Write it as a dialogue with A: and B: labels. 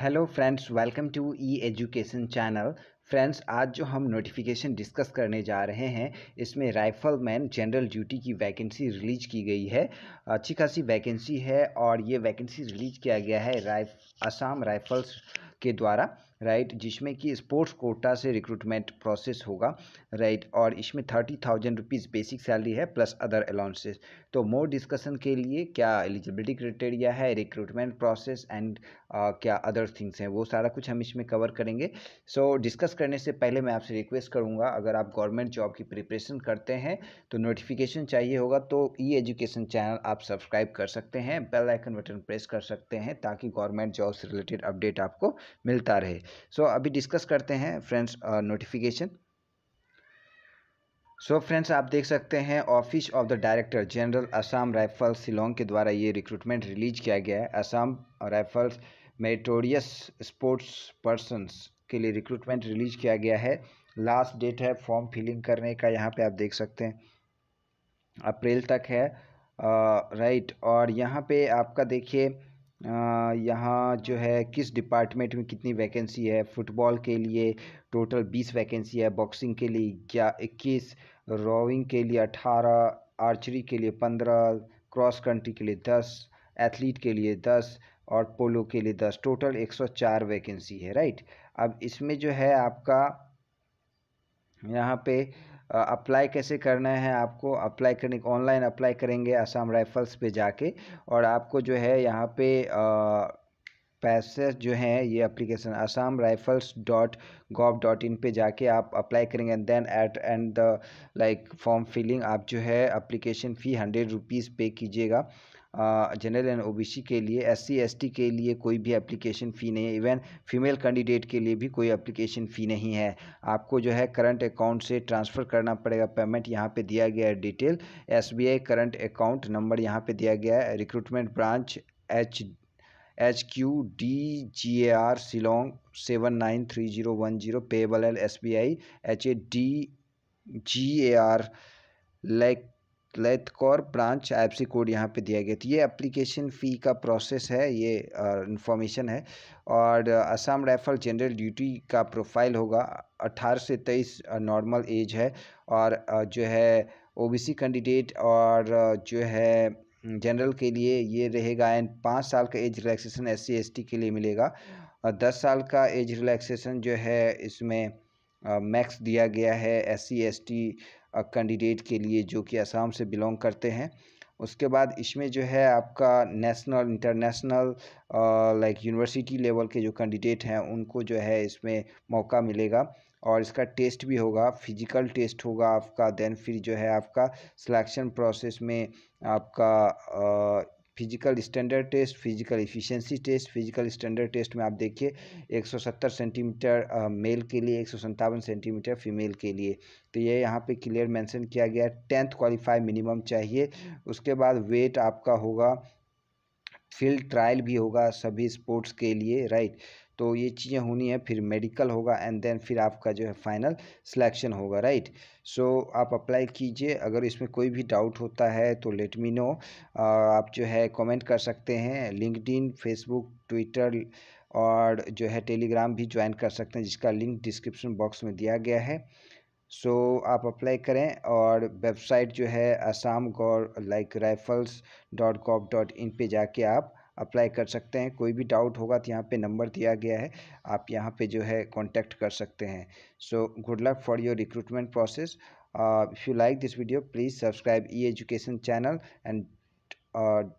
A: hello friends welcome to E education channel friends आज जो हम नोटिफिकेशन डिस्कस करने जा रहे हैं इसमें राइफल मैन जनरल ड्यूटी की वैकेंसी रिलीज की गई है अच्छी खासी वैकेंसी है और ये वैकेंसी रिलीज किया गया है राइफ असम राइफल्स के द्वारा राइट जिसमें कि स्पोर्ट्स कोटा से रिक्रूटमेंट प्रोसेस होगा राइट और इसमें thirty thousand rupees basic salary है प्लस अदर अलाउंसेस तो मोर डिस्कशन के लिए क्या एलिजिबिलिटी क्राइटेरिया है रिक्रूटमेंट प्रोसेस एंड क्या अदर थिंग्स हैं वो सारा कुछ हम इसमें कवर करेंगे सो so, डिस्कस करने से पहले मैं आपसे रिक्वेस्ट करूँगा अगर आप गवर्नमेंट जॉब की प्रिपरेशन करते हैं तो नोटिफिकेशन चाहिए होगा तो ई एजुकेशन चैनल आप सब्सक्राइब कर सकते हैं बेल आइकन बटन प्रेस कर सकते हैं ताकि गवर्नमेंट जॉब से रिलेटेड अपडेट आपको मिलता रहे सो so, अभी डिस्कस करते हैं फ्रेंड्स नोटिफिकेशन सो फ्रेंड्स आप देख सकते हैं office of the director general Assam rifles Shillong के द्वारा ये रिक्रूटमेंट रिलीज किया गया है Assam rifles meritorious sports persons के लिए रिक्रूटमेंट रिलीज किया गया है लास्ट डेट है फॉर्म फिलिंग करने का यहाँ पे आप देख सकते हैं अप्रैल तक है आ, uh, राइट और यहाँ पे आपका देखिए यहाँ जो है किस डिपार्टमेंट में कितनी वैकेंसी है फुटबॉल के लिए टोटल बीस वैकेंसी है बॉक्सिंग के लिए इक्कीस रोइंग के लिए अठारह आर्चरी के लिए पंद्रह क्रॉस कंट्री के लिए दस एथलीट के लिए दस और पोलो के लिए दस टोटल एक सौ चार वैकेंसी है राइट अब इसमें जो है आपका यहाँ पे अप्लाई कैसे करना है आपको अप्लाई करने ऑनलाइन अप्लाई करेंगे असम राइफल्स पे जाके और आपको जो है यहाँ पे पैसे जो हैं ये application Assam rifles dot gov dot in पर जाके आप अप्लाई करेंगे and then at end the like form filling आप जो है अप्लीकेशन फ़ी हंड्रेड रुपीज़ पे कीजिएगा जनरल एंड ओबीसी के लिए एससी एसटी के लिए कोई भी एप्लीकेशन फ़ी नहीं है इवन फीमेल कैंडिडेट के लिए भी कोई एप्लीकेशन फ़ी नहीं है आपको जो है करंट अकाउंट से ट्रांसफ़र करना पड़ेगा पेमेंट यहाँ पे दिया गया है detail SBI current account number यहाँ पे दिया गया है recruitment branch H H Q D G A R Shillong seven nine three zero one zero payable L S B I H A D G A R लेक क्लेथकॉर branch I F code यहाँ पे दिया गया तो ये एप्लीकेशन फ़ी का process है ये इन्फॉर्मेशन है और असम राइफल जनरल ड्यूटी का प्रोफाइल होगा अट्ठारह से तेईस नॉर्मल एज है और जो है ओबीसी कैंडिडेट और जो है जनरल के लिए ये रहेगा एंड पाँच साल का एज रिलैक्सेशन एस सी के लिए मिलेगा और दस साल का एज रिलैक्सेशन जो है इसमें मैक्स दिया गया है एस सी कैंडिडेट के लिए जो कि असम से बिलोंग करते हैं उसके बाद इसमें जो है आपका national international like university level के जो कैंडिडेट हैं उनको जो है इसमें मौका मिलेगा और इसका टेस्ट भी होगा फिजिकल टेस्ट होगा आपका देन फिर जो है आपका सिलेक्शन प्रोसेस में आपका physical standard test physical efficiency test physical standard test में आप देखिए 170 सेंटीमीटर मेल के लिए एक सेंटीमीटर फीमेल के लिए तो ये यहाँ पे क्लियर मेंशन किया गया टेंथ क्वालिफाई मिनिमम चाहिए उसके बाद वेट आपका होगा फील्ड ट्रायल भी होगा सभी स्पोर्ट्स के लिए राइट तो ये चीज़ें होनी है फिर मेडिकल होगा एंड देन फिर आपका जो है फाइनल सिलेक्शन होगा राइट सो so, आप अप्लाई कीजिए अगर इसमें कोई भी डाउट होता है तो लेट मी नो आप जो है कमेंट कर सकते हैं लिंकड फेसबुक ट्विटर और जो है टेलीग्राम भी ज्वाइन कर सकते हैं जिसका लिंक डिस्क्रिप्शन बॉक्स में दिया गया है सो so, आप अप्लाई करें और वेबसाइट जो है असाम गौर like rifles dot gov dot in पर जाके आप अप्लाई कर सकते हैं कोई भी डाउट होगा तो यहाँ पे नंबर दिया गया है आप यहाँ पे जो है कांटेक्ट कर सकते हैं so good luck for your recruitment process if you like this video please subscribe E education channel and